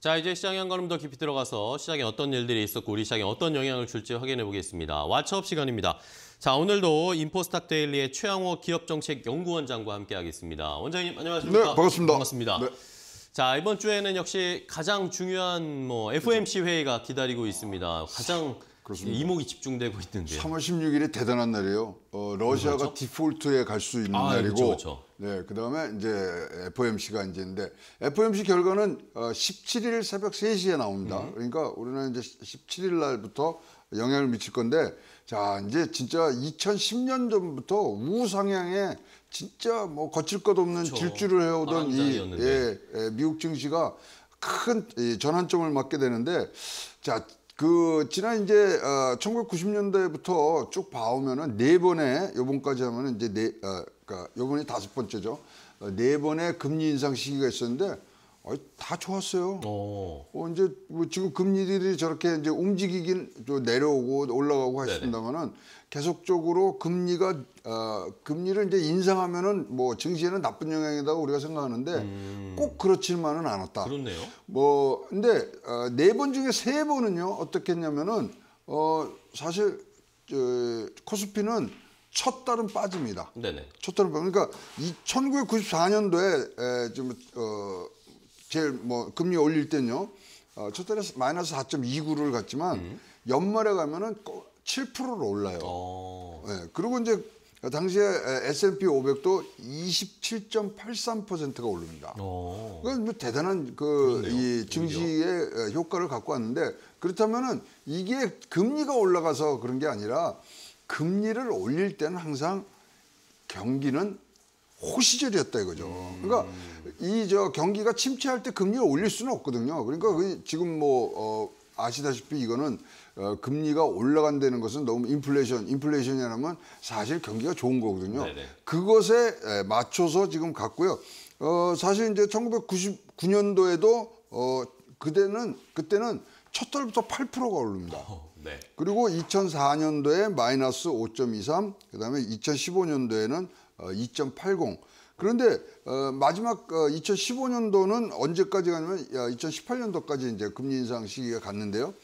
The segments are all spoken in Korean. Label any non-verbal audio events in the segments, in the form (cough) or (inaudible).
자 이제 시장에 관음더 깊이 들어가서 시장에 어떤 일들이 있었고 우리 시장에 어떤 영향을 줄지 확인해 보겠습니다. 왓츠업 시간입니다. 자 오늘도 인포스탁 데일리의 최양호 기업정책연구원장과 함께하겠습니다. 원장님 안녕하십니까? 네 반갑습니다. 반갑습니다. 네. 자 이번 주에는 역시 가장 중요한 뭐 FOMC 그렇죠. 회의가 기다리고 있습니다. 가장 그렇습니다. 이목이 집중되고 있는데. 요 3월 16일이 대단한 날이에요. 어, 러시아가 그렇죠? 디폴트에 갈 수 있는 아, 그렇죠, 날이고 그렇죠, 그렇죠. 네, 그 다음에 이제 FOMC가 이제 인데 FOMC 결과는 어, 17일 새벽 3시에 나옵니다. 음. 그러니까 우리는 이제 17일 날부터 영향을 미칠 건데 자, 이제 진짜 2010년 전부터 우상향에 진짜 뭐 거칠 것 없는 그렇 질주를 해오던 이 예, 예, 미국 증시가 큰 전환점을 맞게 되는데 자그 지난 이제 어, 1990년대부터 쭉 봐오면은 네 번에 요번까지 하면은 이제 네 어, 그러니까 요번이 다섯 번째죠. 어, 네 번의 금리 인상 시기가 있었는데 다 좋았어요. 어. 어 이제 뭐 지금 금리들이 저렇게 이제 움직이긴 내려오고 올라가고 하신다면은 계속적으로 금리가 어, 금리를 이제 인상하면은 뭐 증시에는 나쁜 영향이다 우리가 생각하는데 음. 꼭 그렇지만은 않았다. 그렇네요. 뭐 근데 어, 아, 네번 중에 세 번은요 어떻겠냐면은어 사실 저, 코스피는 첫 달은 빠집니다. 네네. 첫 달은 그러니까 이 1994년도에 에, 지금 어. 제일 뭐 금리 올릴 때는요. 어, 첫 달에 마이너스 4.29를 갔지만 음. 연말에 가면은 7%로 올라요. 어. 예, 그리고 이제 당시에 S&P 500도 27.83%가 오릅니다. 어. 그건 뭐 대단한 그 이 증시의 효과를 갖고 왔는데 그렇다면은 이게 금리가 올라가서 그런 게 아니라 금리를 올릴 때는 항상 경기는 호시절이었다 이거죠. 그러니까 이 저 경기가 침체할 때 금리를 올릴 수는 없거든요. 그러니까 그 지금 뭐 어, 아시다시피 이거는 어, 금리가 올라간다는 것은 너무 인플레이션, 인플레이션이라면 사실 경기가 좋은 거거든요. 네네. 그것에 에, 맞춰서 지금 갔고요. 어, 사실 이제 1999년도에도 어, 그때는 그때는 첫 달부터 8%가 오릅니다. 어, 네. 그리고 2004년도에 마이너스 5.23, 그다음에 2015년도에는 2.80. 어, 그런데 어, 마지막 2015년도는 어, 언제까지 가냐면 2018년도까지 이제 금리 인상 시기가 갔는데요.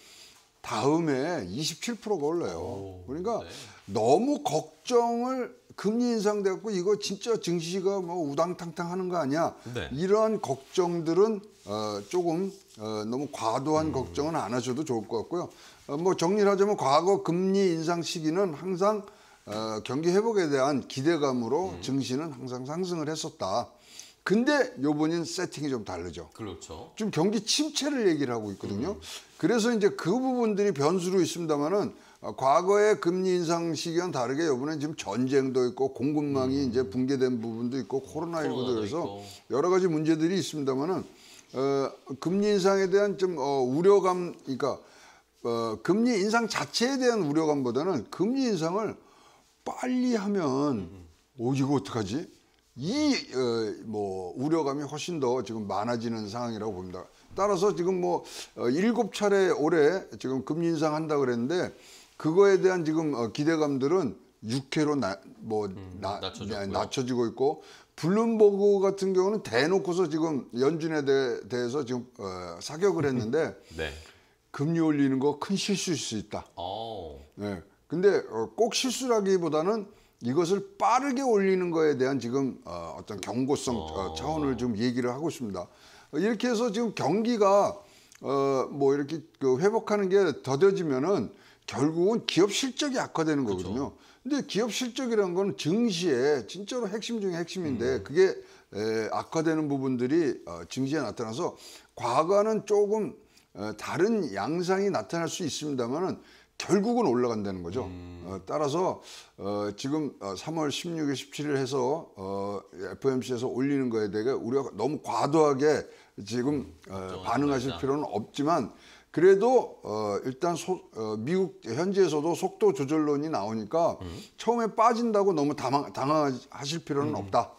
다음에 27%가 올라요. 그러니까 네. 너무 걱정을 금리 인상돼갖고 이거 진짜 증시가 뭐 우당탕탕 하는 거 아니야? 네. 이한 걱정들은 어, 조금 어, 너무 과도한 음. 걱정은 안 하셔도 좋을 것 같고요. 어, 뭐 정리를 하자면 과거 금리 인상 시기는 항상 어, 경기 회복에 대한 기대감으로 음. 증시는 항상 상승을 했었다. 근데 요번엔 세팅이 좀 다르죠. 그렇죠. 지금 경기 침체를 얘기를 하고 있거든요. 음. 그래서 이제 그 부분들이 변수로 있습니다만은 어, 과거의 금리 인상 시기와는 다르게 요번엔 지금 전쟁도 있고 공급망이 음. 이제 붕괴된 부분도 있고 코로나19도 그래서 여러 가지 문제들이 있습니다만은 어, 금리 인상에 대한 좀 어, 우려감 그러니까 어, 금리 인상 자체에 대한 우려감보다는 금리 인상을 빨리 하면 오 이거 어떡하지? 이뭐 어, 뭐, 우려감이 훨씬 더 지금 많아지는 상황이라고 봅니다. 따라서 지금 뭐 어, 일곱 차례 올해 지금 금리 인상 한다 그랬는데 그거에 대한 지금 어, 기대감들은 6회로 나, 뭐 음, 네, 낮춰지고 있고 블룸버그 같은 경우는 대놓고서 지금 연준에 대, 해서 지금 어, 사격을 했는데 (laughs) 네. 금리 올리는 거 큰 실수일 수 있다. 오. 어. 네. 근데 어, 꼭 실수라기보다는 이것을 빠르게 올리는 거에 대한 지금 어, 어떤 경고성 어... 아. 차원을 좀 얘기를 하고 있습니다. 이렇게 해서 지금 경기가 어 뭐 이렇게 그 회복하는 게 더뎌지면은 결국은 기업 실적이 악화되는 그렇죠. 거거든요. 그쵸. 근데 기업 실적이라는 건증시에 진짜로 핵심 중에 핵심인데 음. 그게 에, 악화되는 부분들이 어, 증시에 나타나서 과거는 조금 어, 다른 양상이 나타날 수 있습니다만은 결국은 올라간다는 거죠. 음. 어, 따라서 어, 지금 3월 16일, 17일 해서 어, FOMC에서 올리는 거에 대해 우리가 너무 과도하게 지금 음, 어, 반응하실 있다. 필요는 없지만 그래도 어, 일단 소, 어, 미국 현지에서도 속도 조절론이 나오니까 음. 처음에 빠진다고 너무 당황, 당황하실 필요는 음. 없다.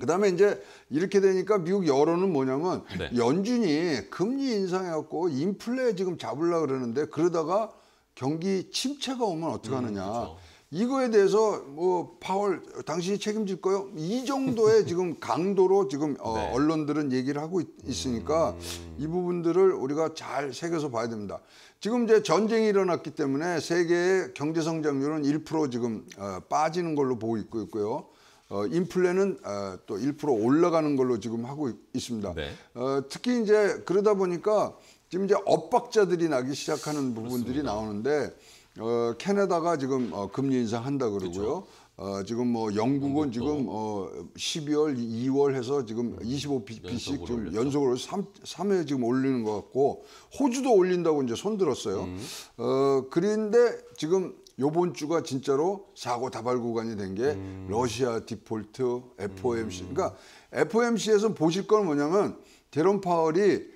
그다음에 이제 이렇게 되니까 미국 여론은 뭐냐면 네. 연준이 금리 인상해갖고 인플레 지금 잡으려 그러는데 그러다가 경기 침체가 오면 어떻게 음, 하느냐. 음, 이거에 대해서 뭐 파월 당신이 책임질 거요. 이 정도의 (laughs) 지금 강도로 지금 어, 네. 언론들은 얘기를 하고 있, 으니까이 음. 부분들을 우리가 잘 새겨서 봐야 됩니다. 지금 이제 전쟁이 일어났기 때문에 세계의 경제 성장률은 1% 지금 어, 빠지는 걸로 보고 있고 있고요. 어, 인플레는 어, 또1% 올라가는 걸로 지금 하고 있, 습니다 네. 어, 특히 이제 그러다 보니까 지금 이제 엇박자들이 나기 시작하는 부분들이 그렇습니다. 나오는데 어, 캐나다가 지금 어, 금리 인상한다 그러고요. 그렇죠. 어, 지금 뭐 영국은 지금 어, 12월, 2월 해서 지금 25bp씩 음, 좀 연속으로 3, 3회 지금 올리는 것 같고 호주도 올린다고 이제 손들었어요. 음. 어, 그런데 지금 요번 주가 진짜로 사고 다발 구간이 된게 음. 러시아 디폴트 FOMC. 음. 그러니까 FOMC에서 보실 건 뭐냐면 제론 파월이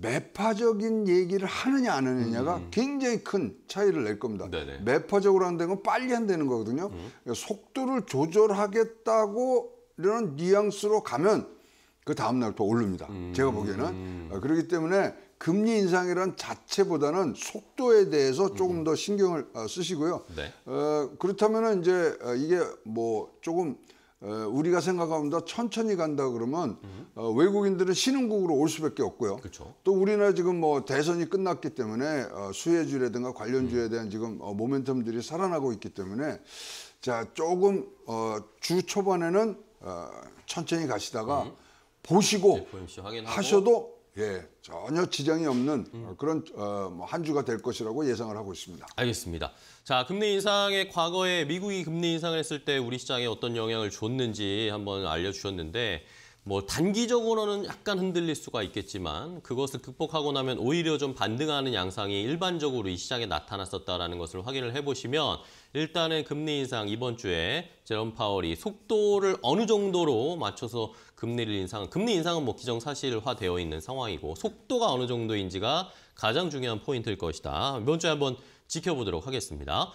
매파적인 얘기를 하느냐 안 하느냐가 음. 굉장히 큰 차이를 낼 겁니다. 네네. 매파적으로 한다는 건 빨리 한다는 거거든요. 음. 그러니까 속도를 조절하겠다고 이런 뉘앙스로 가면 그 다음 날부터 오릅니다. 음. 제가 보기에는 음. 어, 그렇기 때문에 금리 인상이란 자체보다는 속도에 대해서 조금 음. 더 신경을 어, 쓰시고요. 네. 어, 그렇다면은 이제 어, 이게 뭐 조금 어, 우리가 생각하면다 천천히 간다 그러면 어, 외국인들은 신흥국으로 올 수밖에 없고요. 그쵸. 그렇죠. 또 우리나라 지금 뭐 대선이 끝났기 때문에 어, 수혜주라든가 관련주에 대한 지금 어, 모멘텀들이 살아나고 있기 때문에 자 조금 어, 주 초반에는 어, 천천히 가시다가 음. 보시고 네, 하셔도 예, 전혀 지장이 없는 음. 그런 어, 뭐한 주가 될 것이라고 예상을 하고 있습니다. 알겠습니다. 자, 금리 인상의 과거에 미국이 금리 인상을 했을 때 우리 시장에 어떤 영향을 줬는지 한번 알려주셨는데 뭐 단기적으로는 약간 흔들릴 수가 있겠지만 그것을 극복하고 나면 오히려 좀 반등하는 양상이 일반적으로 이 시장에 나타났었다라는 것을 확인을 해보시면 일단은 금리 인상 이번 주에 제롬 파월이 속도를 어느 정도로 맞춰서 금리를 인상, 금리 인상은 뭐 기정사실화 되어 있는 상황이고 속도가 어느 정도인지가 가장 중요한 포인트일 것이다. 이번 주에 한번 지켜보도록 하겠습니다.